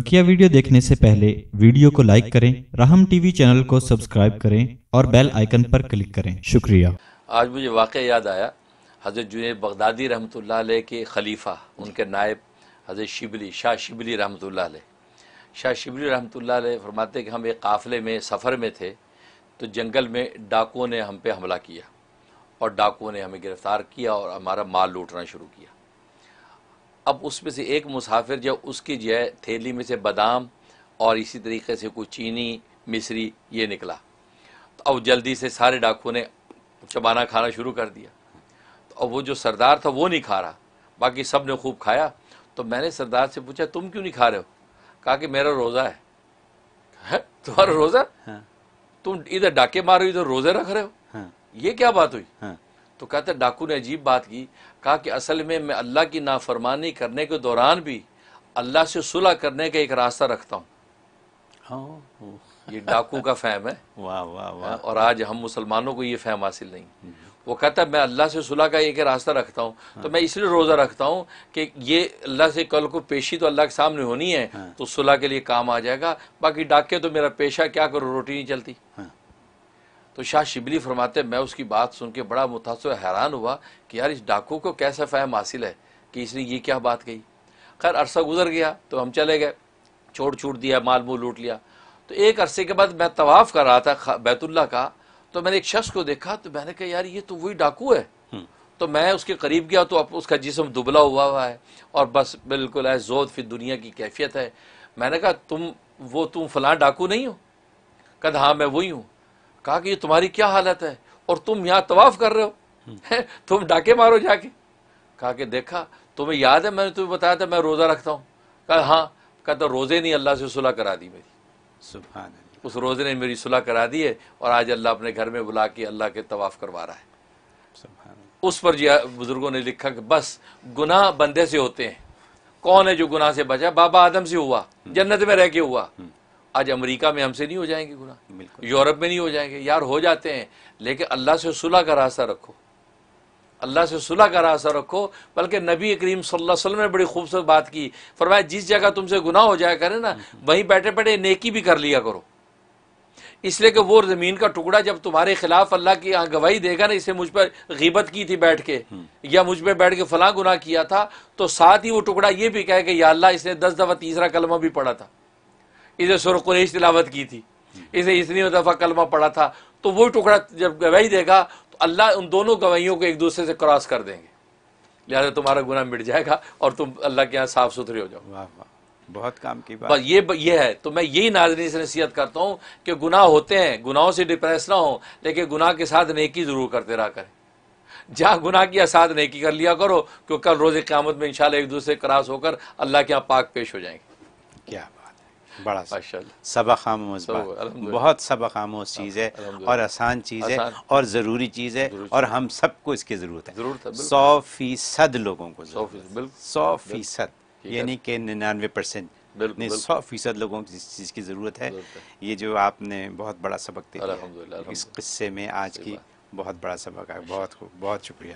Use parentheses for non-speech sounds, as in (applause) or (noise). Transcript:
बकिया वीडियो देखने से पहले वीडियो को लाइक करें राहम टीवी चैनल को सब्सक्राइब करें और बेल आइकन पर क्लिक करें शुक्रिया आज मुझे वाक़ याद आया हज़रत जुनेब बगदादी रहमत के खलीफा उनके नायब हज़रत शिबली शाह शिबली रहमत शाह शिबली रहमत फरमाते कि हम एक काफ़िले में सफ़र में थे तो जंगल में डाकुओं ने हम पे हमला किया और डाकुओं ने हमें गिरफ़्तार किया और हमारा माल लूटना शुरू किया अब उसमें से एक मुसाफिर जो उसकी जो है थैली में से बादाम और इसी तरीके से कुछ चीनी मिसरी ये निकला तो अब जल्दी से सारे डाकुओं ने चबाना खाना शुरू कर दिया तो अब वो जो सरदार था वो नहीं खा रहा बाकी सब ने खूब खाया तो मैंने सरदार से पूछा तुम क्यों नहीं खा रहे हो कहा कि मेरा रोज़ा है, है? तुम्हारा हाँ। रोज़ा हाँ। तुम इधर डाके मारो इधर रोज़े रख रहे हो हाँ। ये क्या बात हुई तो कहते डाकू ने अजीब बात की कहा कि असल में मैं अल्लाह की नाफरमानी करने के दौरान भी अल्लाह से सुलह करने का एक रास्ता रखता हूँ हाँ। ये डाकू का फहम है (laughs) वाह वाह वाह हाँ, और आज हम मुसलमानों को ये फहम हासिल नहीं हम्म। वो कहता है मैं अल्लाह से सुलह का एक रास्ता रखता हूँ तो हाँ। तो मैं इसलिए रोज़ा रखता हूँ कि ये अल्लाह से कल को पेशी तो अल्लाह के सामने होनी है हाँ। तो सुलह के लिए काम आ जाएगा बाकी डाके तो मेरा पेशा क्या करो रोटी नहीं चलती हाँ। तो शाह शिबली फरमाते मैं उसकी बात सुन के बड़ा मुतासर हैरान हुआ कि यार इस डाकू को कैसा फ़हम हासिल है कि इसने ये क्या बात कही खैर अरसा गुजर गया तो हम चले गए छोड़ छूट दिया माल मूल लूट लिया तो एक अरसे के बाद मैं तवाफ़ कर रहा था बैतुल्ला का तो मैंने एक शख्स को देखा तो मैंने कहा यार ये तो वही डाकू है हम्म। तो मैं उसके करीब गया तो अब उसका जिसम दुबला हुआ हुआ है और बस बिल्कुल है जोत फिर दुनिया की कैफियत है मैंने कहा तुम वो तुम फलां डाकू नहीं हो कहा हाँ मैं वही हूँ कहा कि ये तुम्हारी क्या हालत है और तुम यहाँ तवाफ कर रहे हो तुम डाके मारो जाके कहा कि देखा तुम्हें याद है मैंने तुम्हें बताया था मैं रोज़ा रखता हूँ कहा हाँ कहा तो रोज़े नहीं अल्लाह से सुलह करा दी मेरी सुबह उस रोज़े ने मेरी सुलह करा दी है और आज अल्लाह अपने घर में बुला के अल्लाह के तवाफ़ करवा रहा है उस पर बुज़ुर्गों ने लिखा कि बस गुनाह बंदे से होते हैं कौन है जो गुनाह से बचा बाबा आदम से हुआ हम्म। जन्नत में रह के हुआ हम्म। आज अमेरिका में हमसे नहीं हो जाएंगे गुना यूरोप में नहीं हो जाएंगे यार हो जाते हैं लेकिन अल्लाह से सुलह का रास्ता रखो अल्लाह से सुलह का रास्ता रखो बल्कि नबी करीम सल्लल्लाहु अलैहि वसल्लम ने बड़ी खूबसूरत बात की फरमाया जिस जगह तुमसे गुनाह हो जाया करे ना वहीं बैठे बैठे नेकी भी कर लिया करो इसलिए कि वो ज़मीन का टुकड़ा जब तुम्हारे खिलाफ अल्लाह की यहाँ गवाही देगा ना इसे मुझ पर गीबत की थी बैठ के हम्म। या मुझ पर बैठ के फलां गुनाह किया था तो साथ ही वो टुकड़ा ये भी कहे कि या अल्लाह इसने दस दफ़ा तीसरा कलमा भी पढ़ा था इसे सुर कुरेश तिलावत की थी इसे इतनी दफ़ा कलमा पड़ा था तो वो टुकड़ा जब गवाही देगा तो अल्लाह उन दोनों गवाहियों को एक दूसरे से क्रॉस कर देंगे लिहाजा तुम्हारा गुना मिट जाएगा और तुम अल्लाह के यहाँ साफ सुथरे हो जाओ वाह वाह बहुत काम की बात ये ये है तो मैं यही नाजरी से नसीहत करता हूँ कि गुनाह होते हैं गुनाहों से डिप्रेस ना हो लेकिन गुनाह के साथ नेकी ज़रूर करते रहा करें जहाँ गुनाह किया साथ नेकी कर लिया करो क्योंकि कल रोज़ क्यामत में इंशाल्लाह एक दूसरे क्रॉस होकर अल्लाह के यहाँ पाक पेश हो जाएंगे क्या बड़ा सबक आमोज बहुत सबक आमोज चीज़ है और आसान चीज़ है और ज़रूरी चीज़ है और हम सबको इसकी ज़रूरत है सौ फीसद लोगों को सौ फीसद यानी कि निन्यानवे परसेंट सौ फीसद लोगों को इस चीज़ की ज़रूरत है ये जो आपने बहुत बड़ा सबक दिया इस किस्से में आज की बहुत बड़ा सबक है बहुत बहुत शुक्रिया